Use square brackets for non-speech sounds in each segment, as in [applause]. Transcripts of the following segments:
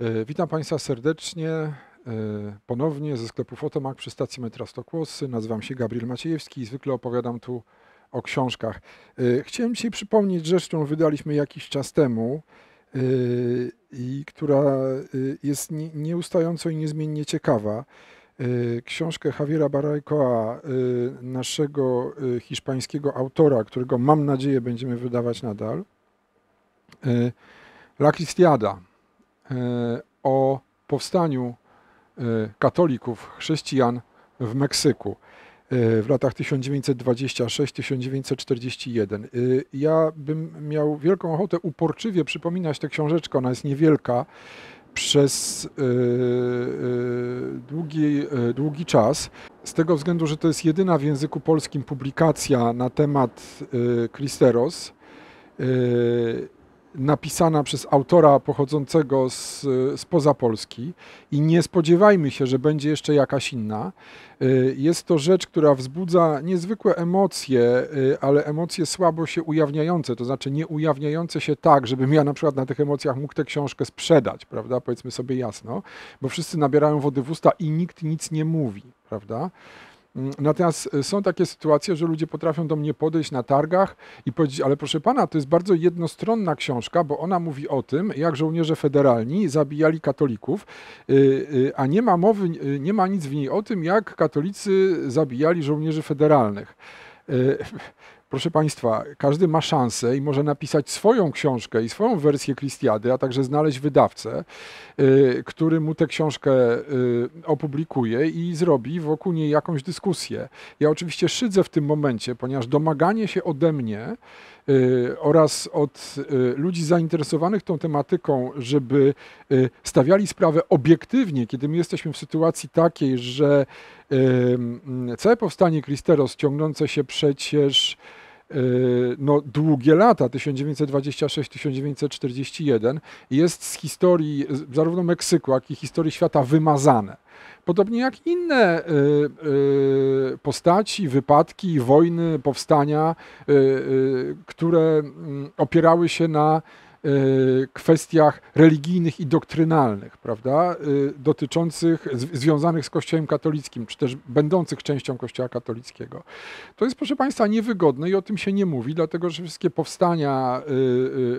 E, witam Państwa serdecznie e, ponownie ze sklepu Fotomak przy stacji metra Stokłosy. Nazywam się Gabriel Maciejewski i zwykle opowiadam tu o książkach. E, chciałem dzisiaj przypomnieć rzecz, którą wydaliśmy jakiś czas temu i która jest nieustająco i niezmiennie ciekawa. Książkę Javiera Barajkoa, naszego hiszpańskiego autora, którego mam nadzieję będziemy wydawać nadal. La Cristiada E, o powstaniu e, katolików, chrześcijan w Meksyku e, w latach 1926-1941. Ja bym miał wielką ochotę uporczywie przypominać tę książeczkę, ona jest niewielka. Przez długi, długi czas, z tego względu, że to jest jedyna w języku polskim publikacja na temat Kristeros napisana przez autora pochodzącego z, spoza Polski i nie spodziewajmy się, że będzie jeszcze jakaś inna. E, jest to rzecz, która wzbudza niezwykłe emocje, e, ale emocje słabo się ujawniające, to znaczy nie ujawniające się tak, żebym ja na przykład na tych emocjach mógł tę książkę sprzedać, prawda, powiedzmy sobie jasno, bo wszyscy nabierają wody w usta i nikt nic nie mówi, prawda. Mm, natomiast y, są takie sytuacje, że ludzie potrafią do mnie podejść na targach i powiedzieć, ale proszę pana, to jest bardzo jednostronna książka, bo ona mówi o tym, jak żołnierze federalni zabijali katolików, y, y, a nie ma mowy, nie ma nic w niej o tym, jak katolicy zabijali żołnierzy federalnych. Proszę Państwa, każdy ma szansę i może napisać swoją książkę i swoją wersję Christiady, a także znaleźć wydawcę, y, który mu tę książkę y, opublikuje i zrobi wokół niej jakąś dyskusję. Ja oczywiście szydzę w tym momencie, ponieważ domaganie się ode mnie Y, oraz od y, ludzi zainteresowanych tą tematyką, żeby y, stawiali sprawę obiektywnie, kiedy my jesteśmy w sytuacji takiej, że całe powstanie Kristeros ciągnące się przecież Y, no, długie lata, 1926-1941, jest z historii zarówno Meksyku, jak i historii świata wymazane. Podobnie jak inne y, y, postaci, wypadki, wojny, powstania, które mm, opierały się na Y, kwestiach religijnych i doktrynalnych, prawda, y, dotyczących, związanych z Kościołem katolickim, czy też będących częścią Kościoła katolickiego. To jest, proszę Państwa, niewygodne i o tym się nie mówi, dlatego że wszystkie powstania,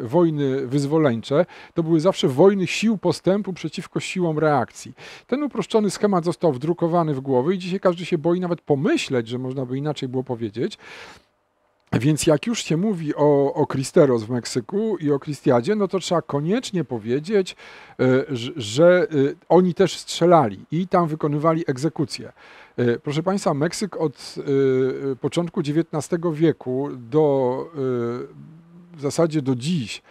y, wojny wyzwoleńcze to były zawsze wojny sił postępu przeciwko siłom reakcji. Ten uproszczony schemat został wdrukowany w głowy i dzisiaj każdy się boi nawet pomyśleć, że można by inaczej było powiedzieć. Więc jak już się mówi o, o Cristeros w Meksyku i o Christiadzie, no to trzeba koniecznie powiedzieć, y, że y, oni też strzelali i tam wykonywali egzekucje. Y, proszę Państwa, Meksyk od początku XIX wieku do w zasadzie do dziś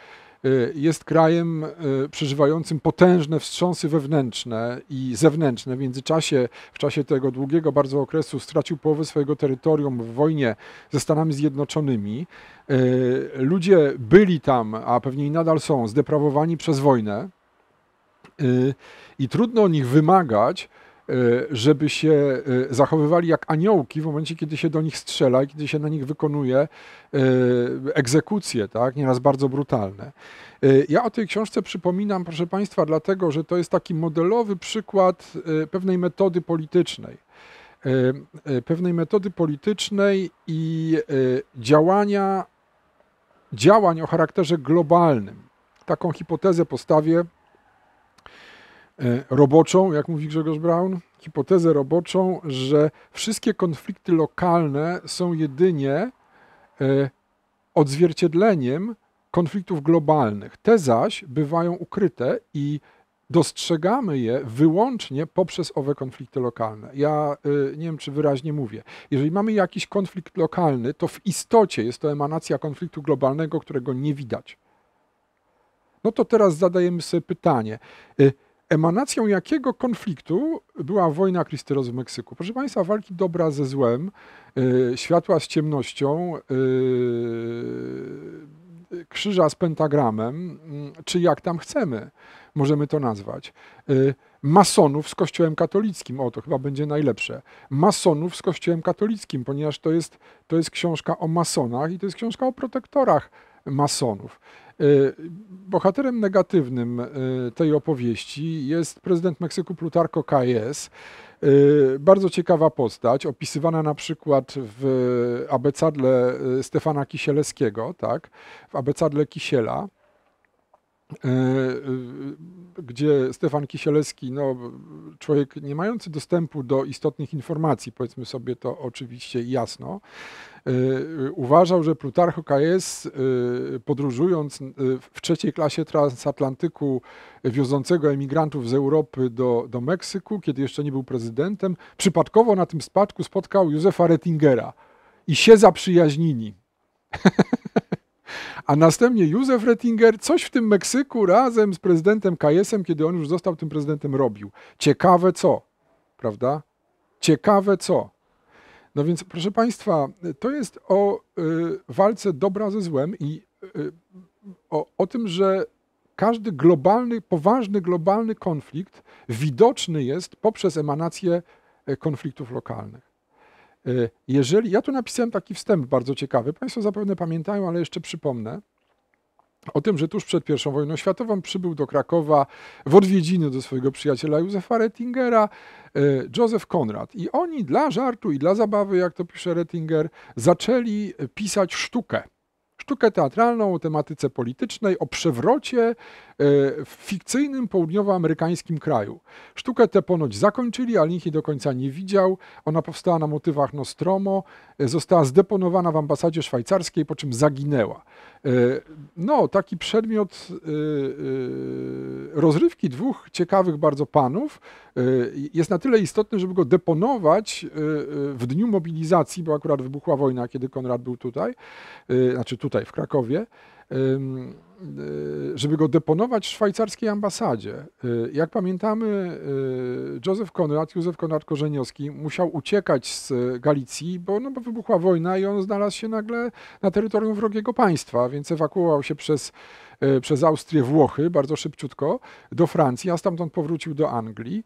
Y, jest krajem y, przeżywającym potężne wstrząsy wewnętrzne i zewnętrzne. W międzyczasie, w czasie tego długiego bardzo okresu, stracił połowę swojego terytorium w wojnie ze Stanami Zjednoczonymi. Y, ludzie byli tam, a pewnie i nadal są, zdeprawowani przez wojnę. I trudno o nich wymagać, E, żeby się e, zachowywali jak aniołki w momencie, kiedy się do nich strzela i kiedy się na nich wykonuje e, egzekucje, tak? nieraz bardzo brutalne. Ja o tej książce przypominam, proszę Państwa, dlatego, że to jest taki modelowy przykład pewnej metody politycznej. Pewnej metody politycznej i działania, działań o charakterze globalnym. Taką hipotezę postawię E, roboczą, jak mówi Grzegorz Braun, hipotezę roboczą, że wszystkie konflikty lokalne są jedynie e, odzwierciedleniem konfliktów globalnych. Te zaś bywają ukryte i dostrzegamy je wyłącznie poprzez owe konflikty lokalne. Ja e, nie wiem, czy wyraźnie mówię. Jeżeli mamy jakiś konflikt lokalny, to w istocie jest to emanacja konfliktu globalnego, którego nie widać. No to teraz zadajemy sobie pytanie emanacją jakiego konfliktu była wojna Cristeros w Meksyku? Proszę Państwa, walki dobra ze złem, y, światła z ciemnością, y, y, krzyża z pentagramem, czy jak tam chcemy, możemy to nazwać. Masonów z Kościołem katolickim, o to chyba będzie najlepsze. Masonów z Kościołem katolickim, ponieważ to jest, to jest książka o masonach i to jest książka o protektorach masonów. E, bohaterem negatywnym e, tej opowieści jest prezydent Meksyku Plutarco Calles. E, bardzo ciekawa postać, opisywana na przykład w abecadle Stefana Kisielewskiego, tak? w abecadle Kisiela gdzie Stefan Kisielewski, no, człowiek nie mający dostępu do istotnych informacji, powiedzmy sobie to oczywiście jasno, E, uważał, że Plutarcho KS, e, podróżując e, w trzeciej klasie transatlantyku wiozącego emigrantów z Europy do, do Meksyku, kiedy jeszcze nie był prezydentem, przypadkowo na tym spadku spotkał Józefa Rettingera i się zaprzyjaźnili. [laughs] A następnie Józef Rettinger coś w tym Meksyku razem z prezydentem Kajesem, kiedy on już został tym prezydentem, robił. Ciekawe co, prawda? Ciekawe co. No więc, proszę Państwa, to jest o y, walce dobra ze złem i y, o, o tym, że każdy globalny, poważny globalny konflikt widoczny jest poprzez emanację e, konfliktów lokalnych. E, jeżeli, ja tu napisałem taki wstęp bardzo ciekawy, Państwo zapewne pamiętają, ale jeszcze przypomnę, o tym, że tuż przed I wojną światową przybył do Krakowa w odwiedziny do swojego przyjaciela Józefa Rettingera, e, Joseph Konrad. I oni dla żartu i dla zabawy, jak to pisze Rettinger, zaczęli e, pisać sztukę. Sztukę teatralną o tematyce politycznej, o przewrocie E, w fikcyjnym południowoamerykańskim kraju. Sztukę tę ponoć zakończyli, ale nikt jej do końca nie widział. Ona powstała na motywach Nostromo, e, została zdeponowana w ambasadzie szwajcarskiej, po czym zaginęła. E, no, taki przedmiot rozrywki dwóch ciekawych bardzo panów jest na tyle istotny, żeby go deponować w dniu mobilizacji, bo akurat wybuchła wojna, kiedy Konrad był tutaj, znaczy tutaj w Krakowie. Y, żeby go deponować w szwajcarskiej ambasadzie. Y, jak pamiętamy, y, Józef Konrad, Józef Konrad Korzeniowski musiał uciekać z Galicji, bo, no, bo wybuchła wojna i on znalazł się nagle na terytorium wrogiego państwa, więc ewakuował się przez, przez Austrię, Włochy bardzo szybciutko do Francji, a stamtąd powrócił do Anglii.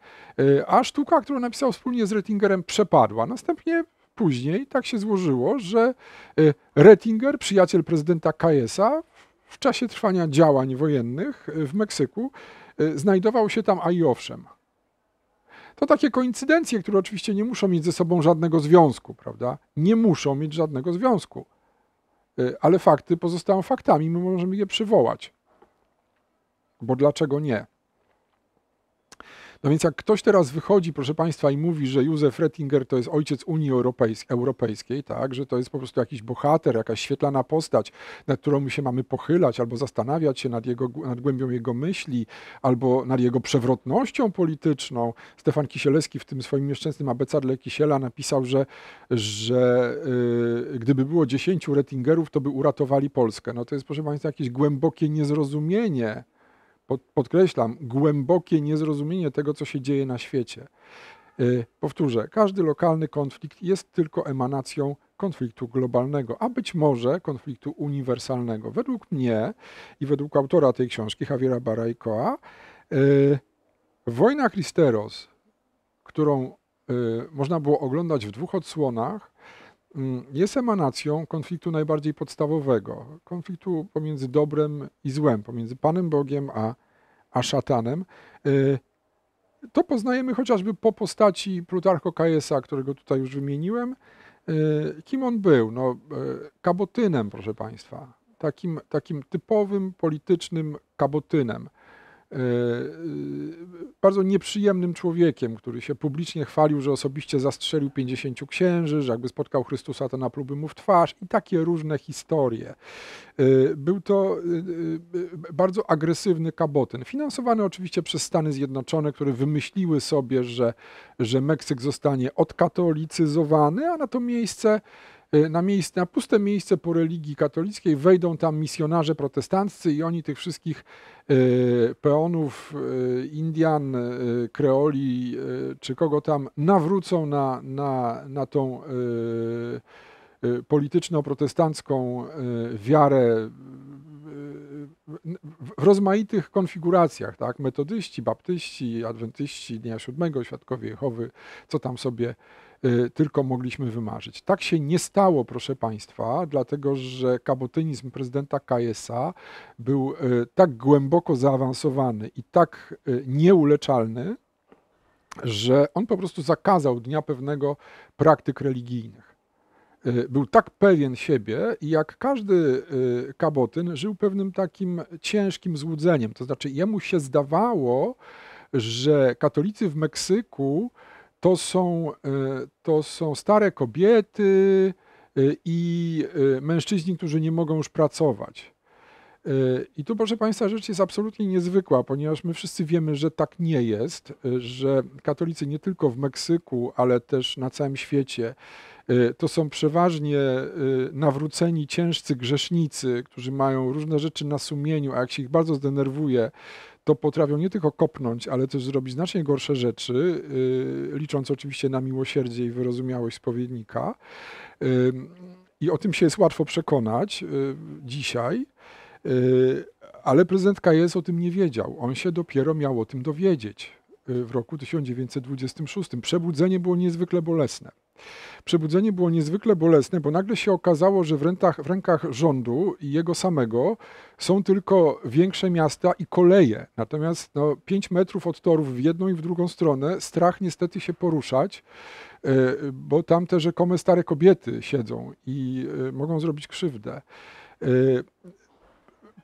A sztuka, którą napisał wspólnie z Rettingerem, przepadła. Następnie później tak się złożyło, że Rettinger, przyjaciel prezydenta Kajesa, w czasie trwania działań wojennych e, w Meksyku e, znajdował się tam, a i owszem. To takie koincydencje, które oczywiście nie muszą mieć ze sobą żadnego związku, prawda? Nie muszą mieć żadnego związku. E, ale fakty pozostają faktami, my możemy je przywołać. Bo dlaczego nie? No więc jak ktoś teraz wychodzi, proszę Państwa, i mówi, że Józef Rettinger to jest ojciec Unii Europejskiej, tak, że to jest po prostu jakiś bohater, jakaś świetlana postać, nad którą my się mamy pochylać albo zastanawiać się nad, jego, nad głębią jego myśli, albo nad jego przewrotnością polityczną. Stefan Kisielewski w tym swoim nieszczęsnym abecadle Kisiela napisał, że, że yy, gdyby było dziesięciu Rettingerów, to by uratowali Polskę. No to jest, proszę Państwa, jakieś głębokie niezrozumienie podkreślam, głębokie niezrozumienie tego, co się dzieje na świecie. Y, powtórzę, każdy lokalny konflikt jest tylko emanacją konfliktu globalnego, a być może konfliktu uniwersalnego. Według mnie i według autora tej książki, Javiera Barajkoa, y, wojna Christeros, którą y, można było oglądać w dwóch odsłonach, jest emanacją konfliktu najbardziej podstawowego, konfliktu pomiędzy dobrem i złem, pomiędzy Panem Bogiem a a szatanem, y, to poznajemy chociażby po postaci Plutarcho Kajesa, którego tutaj już wymieniłem. Y, kim on był? No, y, kabotynem, proszę Państwa. Takim, takim typowym politycznym kabotynem. E, e, bardzo nieprzyjemnym człowiekiem, który się publicznie chwalił, że osobiście zastrzelił 50 księży, że jakby spotkał Chrystusa, to napluby mu w twarz i takie różne historie. E, był to bardzo agresywny kabotyn, finansowany oczywiście przez Stany Zjednoczone, które wymyśliły sobie, że, że Meksyk zostanie odkatolicyzowany, a na to miejsce Y, na, miejsce, na puste miejsce po religii katolickiej wejdą tam misjonarze protestanccy i oni tych wszystkich y, peonów, y, Indian, kreoli czy kogo tam nawrócą na, na, na tą polityczno-protestancką wiarę w rozmaitych konfiguracjach, tak? Metodyści, baptyści, adwentyści Dnia Siódmego, Świadkowie Jehowy, co tam sobie Y, tylko mogliśmy wymarzyć. Tak się nie stało, proszę Państwa, dlatego że kabotynizm prezydenta Kajesa był y, tak głęboko zaawansowany i tak y, nieuleczalny, że on po prostu zakazał dnia pewnego praktyk religijnych. Był tak pewien siebie i jak każdy kabotyn żył pewnym takim ciężkim złudzeniem. To znaczy jemu się zdawało, że katolicy w Meksyku to są, e, to są stare kobiety e, i e, mężczyźni, którzy nie mogą już pracować. I tu, proszę Państwa, rzecz jest absolutnie niezwykła, ponieważ my wszyscy wiemy, że tak nie jest, że katolicy nie tylko w Meksyku, ale też na całym świecie to są przeważnie nawróceni ciężcy grzesznicy, którzy mają różne rzeczy na sumieniu, a jak się ich bardzo zdenerwuje, to potrafią nie tylko kopnąć, ale też zrobić znacznie gorsze rzeczy, y, licząc oczywiście na miłosierdzie i wyrozumiałość spowiednika. I o tym się jest łatwo przekonać y, dzisiaj. Y, ale prezydent Kajes o tym nie wiedział. On się dopiero miał o tym dowiedzieć w roku 1926. Przebudzenie było niezwykle bolesne. Przebudzenie było niezwykle bolesne, bo nagle się okazało, że w, rentach, w rękach rządu i jego samego są tylko większe miasta i koleje. Natomiast no, metrów od torów w jedną i w drugą stronę strach niestety się poruszać, e, bo tam te rzekome stare kobiety siedzą i e, mogą zrobić krzywdę. E,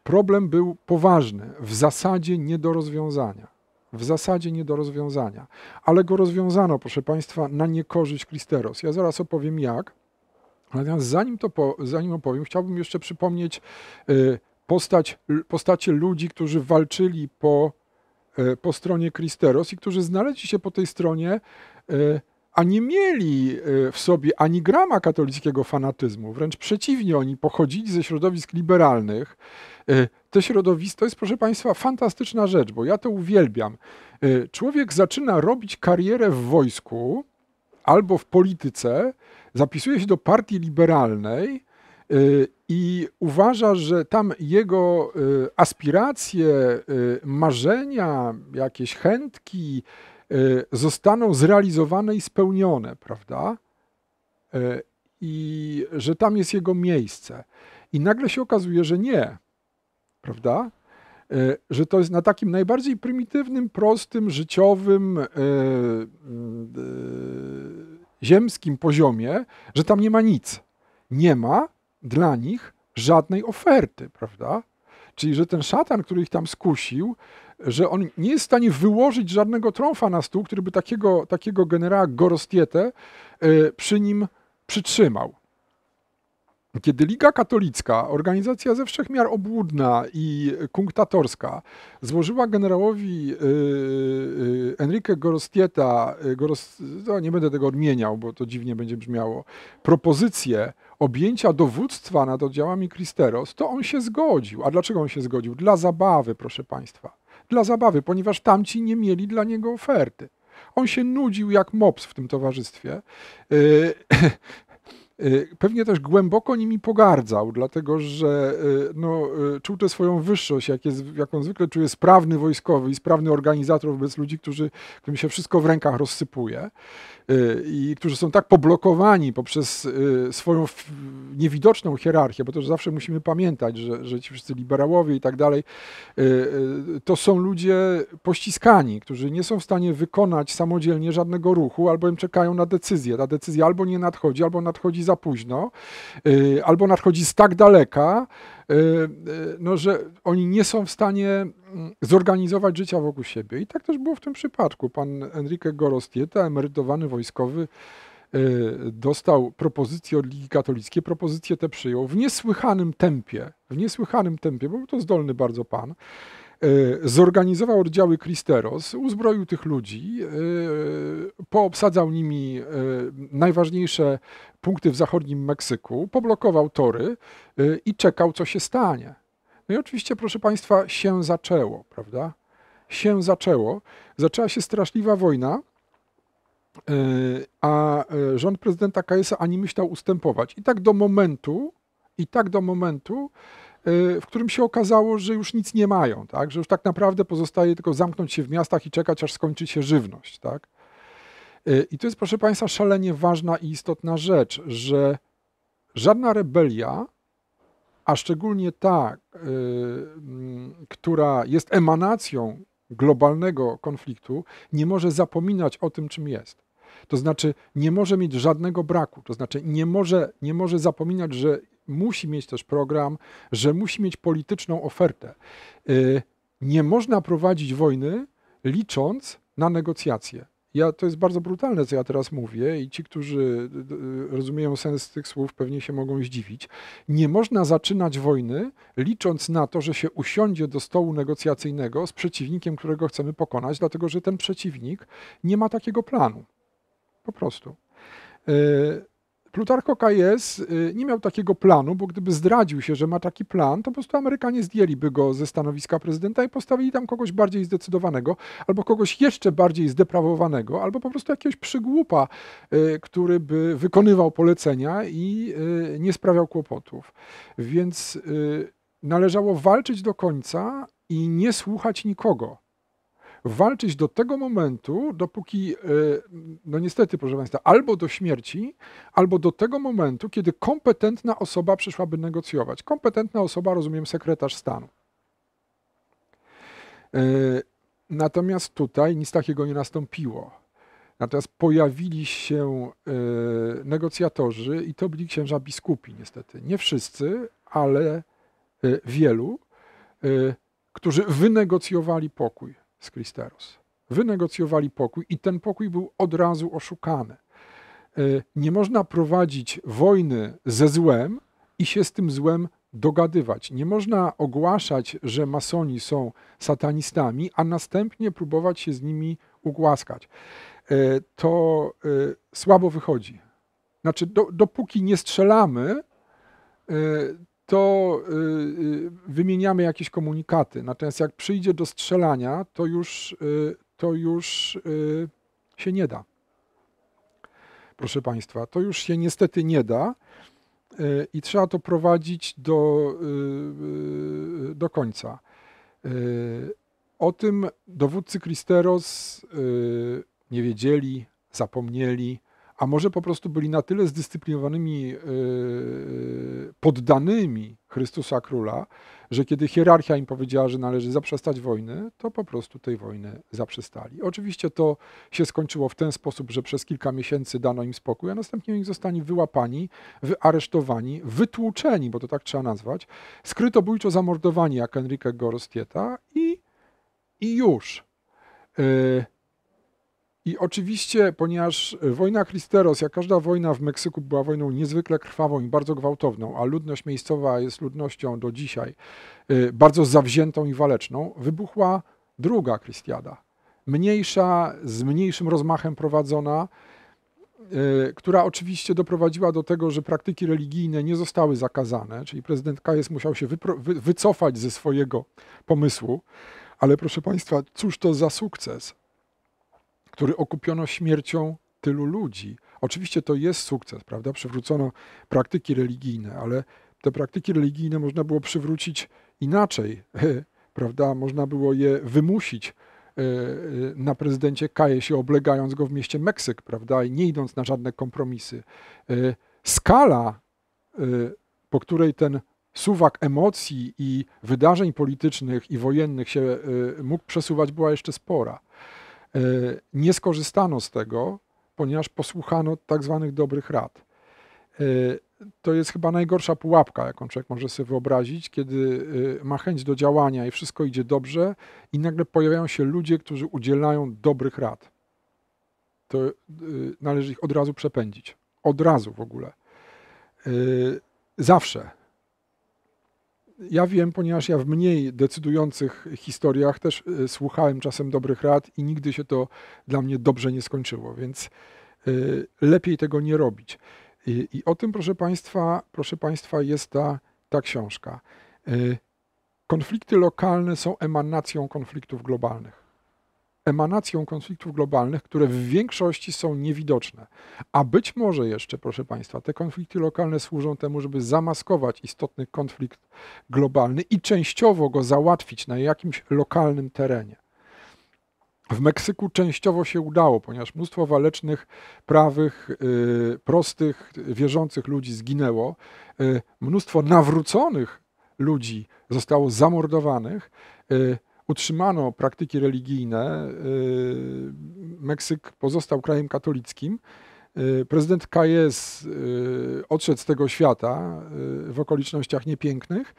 problem był poważny, w zasadzie nie do rozwiązania w zasadzie nie do rozwiązania. Ale go rozwiązano, proszę Państwa, na niekorzyść Klisteros. Ja zaraz opowiem jak. Natomiast zanim, to po, zanim opowiem, chciałbym jeszcze przypomnieć y, postać, postacie ludzi, którzy walczyli po, y, po stronie Klisteros i którzy znaleźli się po tej stronie y, a nie mieli e, w sobie ani grama katolickiego fanatyzmu. Wręcz przeciwnie, oni pochodzili ze środowisk liberalnych. E, te środowisko to jest, proszę Państwa, fantastyczna rzecz, bo ja to uwielbiam. E, człowiek zaczyna robić karierę w wojsku albo w polityce, zapisuje się do partii liberalnej i uważa, że tam jego aspiracje, marzenia, jakieś chętki, Y, zostaną zrealizowane i spełnione, prawda? Y, I że tam jest jego miejsce. I nagle się okazuje, że nie, prawda? Y, że to jest na takim najbardziej prymitywnym, prostym, życiowym, ziemskim poziomie, że tam nie ma nic. Nie ma dla nich żadnej oferty, prawda? Czyli, że ten szatan, który ich tam skusił, że on nie jest w stanie wyłożyć żadnego trąfa na stół, który by takiego, takiego generała Gorostietę e, przy nim przytrzymał. Kiedy Liga Katolicka, organizacja ze wszechmiar obłudna i kunktatorska, złożyła generałowi e, e, Enrique Gorostieta, Gorost, no, nie będę tego odmieniał, bo to dziwnie będzie brzmiało, propozycję objęcia dowództwa nad oddziałami Kristeros, to on się zgodził. A dlaczego on się zgodził? Dla zabawy, proszę Państwa. Dla zabawy, ponieważ tamci nie mieli dla niego oferty. On się nudził jak mops w tym towarzystwie. Y, Y, pewnie też głęboko nimi pogardzał, dlatego że y, no, y, czuł tę swoją wyższość, jak jest, jaką zwykle czuje sprawny wojskowy i sprawny organizator wobec ludzi, którzy, którym się wszystko w rękach rozsypuje i którzy są tak poblokowani poprzez swoją niewidoczną hierarchię, bo to zawsze musimy pamiętać, że, że ci wszyscy liberałowie i tak dalej, to są ludzie pościskani, którzy nie są w stanie wykonać samodzielnie żadnego ruchu, albo im czekają na decyzję. Ta decyzja albo nie nadchodzi, albo nadchodzi za za późno, y, albo nadchodzi z tak daleka, y, y, no, że oni nie są w stanie mm, zorganizować życia wokół siebie. I tak też było w tym przypadku. Pan Enrique Gorostieta, emerytowany wojskowy, dostał propozycję od Ligi Katolickiej, propozycję tę przyjął w niesłychanym tempie, w niesłychanym tempie, bo był to zdolny bardzo pan. E, zorganizował oddziały Kristeros, uzbroił tych ludzi, e, poobsadzał nimi e, najważniejsze punkty w zachodnim Meksyku, poblokował tory i czekał, co się stanie. No i oczywiście, proszę Państwa, się zaczęło, prawda? Się zaczęło. Zaczęła się straszliwa wojna, a rząd prezydenta Kajesa ani myślał ustępować. I tak do momentu, i tak do momentu, Y, w którym się okazało, że już nic nie mają, tak? że już tak naprawdę pozostaje tylko zamknąć się w miastach i czekać, aż skończy się żywność. Tak? Y, I to jest, proszę Państwa, szalenie ważna i istotna rzecz, że żadna rebelia, a szczególnie ta, y, mm, która jest emanacją globalnego konfliktu, nie może zapominać o tym, czym jest. To znaczy, nie może mieć żadnego braku, to znaczy, nie może, nie może zapominać, że musi mieć też program, że musi mieć polityczną ofertę. Y, nie można prowadzić wojny licząc na negocjacje. Ja, to jest bardzo brutalne, co ja teraz mówię, i ci, którzy y, y, rozumieją sens tych słów, pewnie się mogą zdziwić. Nie można zaczynać wojny, licząc na to, że się usiądzie do stołu negocjacyjnego z przeciwnikiem, którego chcemy pokonać, dlatego że ten przeciwnik nie ma takiego planu. Po prostu. Yy, Plutarcho K.S. Y, nie miał takiego planu, bo gdyby zdradził się, że ma taki plan, to po prostu Amerykanie zdjęliby go ze stanowiska prezydenta i postawili tam kogoś bardziej zdecydowanego, albo kogoś jeszcze bardziej zdeprawowanego, albo po prostu jakiegoś przygłupa, y, który by wykonywał polecenia i y, nie sprawiał kłopotów. Więc należało walczyć do końca i nie słuchać nikogo walczyć do tego momentu, dopóki, e, no niestety, proszę Państwa, albo do śmierci, albo do tego momentu, kiedy kompetentna osoba przyszłaby negocjować. Kompetentna osoba, rozumiem, sekretarz stanu. E, natomiast tutaj nic takiego nie nastąpiło. Natomiast pojawili się e, negocjatorzy i to byli księża biskupi, niestety. Nie wszyscy, ale wielu, którzy wynegocjowali pokój z Kristeros. Wynegocjowali pokój i ten pokój był od razu oszukany. E, nie można prowadzić wojny ze złem i się z tym złem dogadywać. Nie można ogłaszać, że masoni są satanistami, a następnie próbować się z nimi ugłaskać. E, to e, słabo wychodzi. Znaczy, do, dopóki nie strzelamy, to y, y, wymieniamy jakieś komunikaty. Natomiast jak przyjdzie do strzelania, to już, y, to już się nie da. Proszę Państwa, to już się niestety nie da i trzeba to prowadzić do, do końca. O tym dowódcy Kristeros nie wiedzieli, zapomnieli, a może po prostu byli na tyle zdyscyplinowanymi e, poddanymi Chrystusa Króla, że kiedy hierarchia im powiedziała, że należy zaprzestać wojny, to po prostu tej wojny zaprzestali. Oczywiście to się skończyło w ten sposób, że przez kilka miesięcy dano im spokój, a następnie oni zostali wyłapani, wyaresztowani, wytłuczeni, bo to tak trzeba nazwać, skrytobójczo zamordowani jak Enrique Gorostieta i, i już. Yy, i oczywiście, ponieważ e, wojna Cristeros, jak każda wojna w Meksyku, była wojną niezwykle krwawą i bardzo gwałtowną, a ludność miejscowa jest ludnością do dzisiaj e, bardzo zawziętą i waleczną, wybuchła druga Christiada, Mniejsza, z mniejszym rozmachem prowadzona, e, która oczywiście doprowadziła do tego, że praktyki religijne nie zostały zakazane, czyli prezydent Kajes musiał się wycofać ze swojego pomysłu. Ale proszę Państwa, cóż to za sukces? który okupiono śmiercią tylu ludzi. Oczywiście to jest sukces, prawda? Przywrócono praktyki religijne, ale te praktyki religijne można było przywrócić inaczej, [laughs] prawda? Można było je wymusić e, e, na prezydencie Kaje się oblegając go w mieście Meksyk, prawda? I nie idąc na żadne kompromisy. E, skala, po której ten suwak emocji i wydarzeń politycznych i wojennych się mógł przesuwać, była jeszcze spora. E, nie skorzystano z tego, ponieważ posłuchano tak zwanych dobrych rad. E, to jest chyba najgorsza pułapka, jaką człowiek może sobie wyobrazić, kiedy e, ma chęć do działania i wszystko idzie dobrze, i nagle pojawiają się ludzie, którzy udzielają dobrych rad. To należy ich od razu przepędzić. Od razu w ogóle. Zawsze ja wiem, ponieważ ja w mniej decydujących historiach też y, słuchałem czasem dobrych rad i nigdy się to dla mnie dobrze nie skończyło, więc y, lepiej tego nie robić. I, y, i o tym, proszę Państwa, proszę Państwa, jest ta, ta książka. Konflikty lokalne są emanacją konfliktów globalnych emanacją konfliktów globalnych, które w większości są niewidoczne. A być może jeszcze, proszę Państwa, te konflikty lokalne służą temu, żeby zamaskować istotny konflikt globalny i częściowo go załatwić na jakimś lokalnym terenie. W Meksyku częściowo się udało, ponieważ mnóstwo walecznych, prawych, y, prostych, wierzących ludzi zginęło. Y, mnóstwo nawróconych ludzi zostało zamordowanych. Y, utrzymano praktyki religijne. Y, Meksyk pozostał krajem katolickim. Y, prezydent KS y, odszedł z tego świata w okolicznościach niepięknych.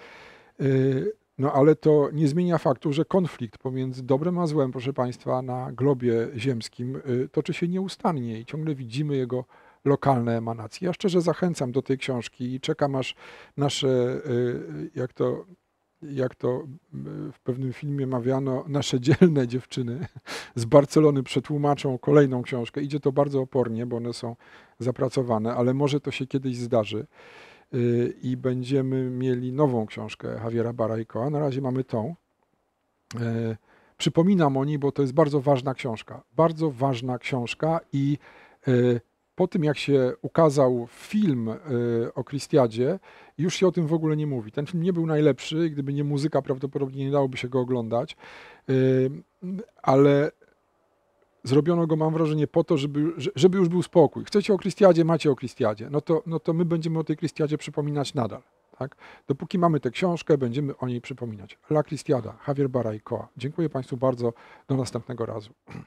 No ale to nie zmienia faktu, że konflikt pomiędzy dobrem a złem, proszę Państwa, na globie ziemskim toczy się nieustannie i ciągle widzimy jego lokalne emanacje. Ja szczerze zachęcam do tej książki i czekam aż nasze, jak to jak to y, w pewnym filmie mawiano, nasze dzielne dziewczyny [laughs] z Barcelony przetłumaczą kolejną książkę. Idzie to bardzo opornie, bo one są zapracowane, ale może to się kiedyś zdarzy y, i będziemy mieli nową książkę Javiera Barajkoa. Na razie mamy tą. Y, przypominam o niej, bo to jest bardzo ważna książka. Bardzo ważna książka i po tym, jak się ukazał film o Christiadzie już się o tym w ogóle nie mówi. Ten film nie był najlepszy, gdyby nie muzyka, prawdopodobnie nie dałoby się go oglądać, yy, ale zrobiono go, mam wrażenie, po to, żeby, żeby już był spokój. Chcecie o Krystiadzie, macie o Krystiadzie. No to, no to my będziemy o tej Krystiadzie przypominać nadal. Tak? Dopóki mamy tę książkę, będziemy o niej przypominać. La Cristiada, Javier Barra i Dziękuję Państwu bardzo. Do następnego razu.